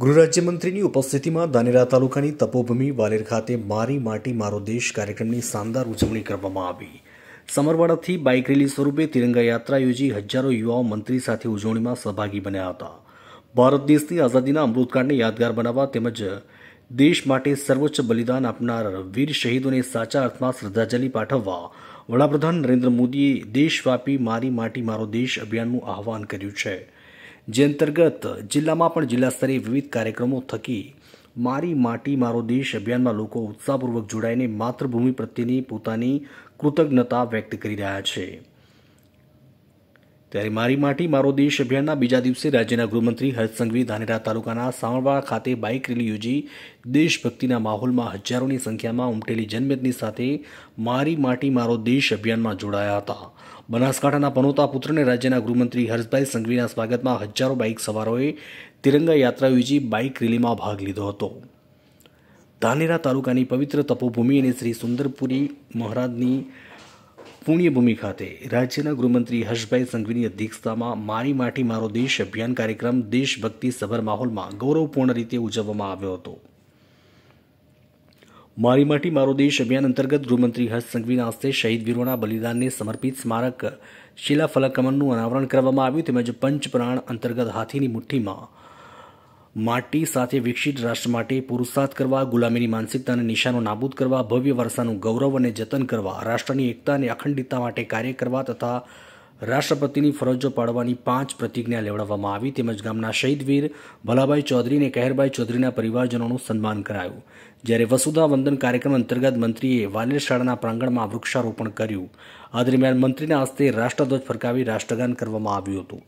ગૃહરાજ્યમંત્રીની ઉપસ્થિતિમાં દાનેરા તાલુકાની તપોભૂમિ વાલેર ખાતે મારી માટી મારો દેશ કાર્યક્રમની શાનદાર ઉજવણી કરવામાં આવી સમરવાડાથી બાઇક રેલી સ્વરૂપે તિરંગા યાત્રા યોજી હજારો યુવાઓ મંત્રી સાથે ઉજવણીમાં સહભાગી બન્યા હતા ભારત દેશની આઝાદીના અમૃતકાળને યાદગાર બનાવવા તેમજ દેશ માટે સર્વોચ્ચ બલિદાન આપનાર વીર શહીદોને સાચા અર્થમાં શ્રદ્ધાંજલિ પાઠવવા વડાપ્રધાન નરેન્દ્ર મોદીએ દેશવ્યાપી મારી માટી મારો દેશ અભિયાનનું આહવાન કર્યું છે જે અંતર્ગત જિલ્લામાં પણ જિલ્લા સ્તરે વિવિધ કાર્યક્રમો થકી મારી માટી મારો દેશ અભિયાનમાં લોકો ઉત્સાહપૂર્વક જોડાઈને માતૃભૂમિ પ્રત્યેની પોતાની કૃતજ્ઞતા વ્યક્ત કરી રહ્યા છે ત્યારે મારી માટી મારો દેશ અભિયાનના બીજા દિવસે રાજ્યના ગૃહમંત્રી હર્ષ સંઘવી ધાનેરા તાલુકાના સાવણવાડ ખાતે બાઇક રેલી યોજી દેશભક્તિના માહોલમાં હજારોની સંખ્યામાં ઉમટેલી જનમેદની સાથે મારી માટી મારો દેશ અભિયાનમાં જોડાયા હતા બનાસકાંઠાના પનોતા પુત્રને રાજ્યના ગૃહમંત્રી હર્ષભાઈ સંઘવીના સ્વાગતમાં હજારો બાઇક સવારોએ તિરંગા યાત્રા યોજી બાઇક રેલીમાં ભાગ લીધો હતો ધાનેરા તાલુકાની પવિત્ર તપોભૂમિ અને શ્રી સુંદરપુરી મહારાજની પુણ્યભૂમિ ખાતે રાજ્યના ગૃહમંત્રી હર્ષભાઈ સંઘવીની અધ્યક્ષતામાં મારી માટી મારો દેશ અભિયાન કાર્યક્રમ દેશભક્તિ સભર માહોલમાં ગૌરવપૂર્ણ રીતે ઉજવવામાં આવ્યો હતો મારી માટી મારો દેશ અભિયાન અંતર્ગત ગૃહમંત્રી હર્ષ સંઘવીના હસ્તે શહીદ વીરોના બલિદાનને સમર્પિત સ્મારક શિલાફલક કમનનું અનાવરણ કરવામાં આવ્યું તેમજ પંચપ્રાણ અંતર્ગત હાથીની મુઠ્ઠીમાં માટી સાથે વિકસિત રાષ્ટ્ર માટે પુરુષાર્થ કરવા ગુલામીની માનસિકતાને નિશાનો નાબૂદ કરવા ભવ્ય વારસાનું ગૌરવ અને જતન કરવા રાષ્ટ્રની એકતા અને અખંડિતતા માટે કાર્ય કરવા તથા રાષ્ટ્રપતિની ફરજો પાડવાની પાંચ પ્રતિજ્ઞા લેવડાવવામાં આવી તેમજ ગામના શહીદવીર ભલાભાઈ ચૌધરી અને કહેરભાઈ ચૌધરીના પરિવારજનોનું સન્માન કરાયું જ્યારે વસુધા વંદન કાર્યક્રમ અંતર્ગત મંત્રીએ વાલેર શાળાના પ્રાંગણમાં વૃક્ષારોપણ કર્યું આ દરમિયાન મંત્રીના હસ્તે રાષ્ટ્રધ્વજ ફરકાવી રાષ્ટ્રગાન કરવામાં આવ્યું હતું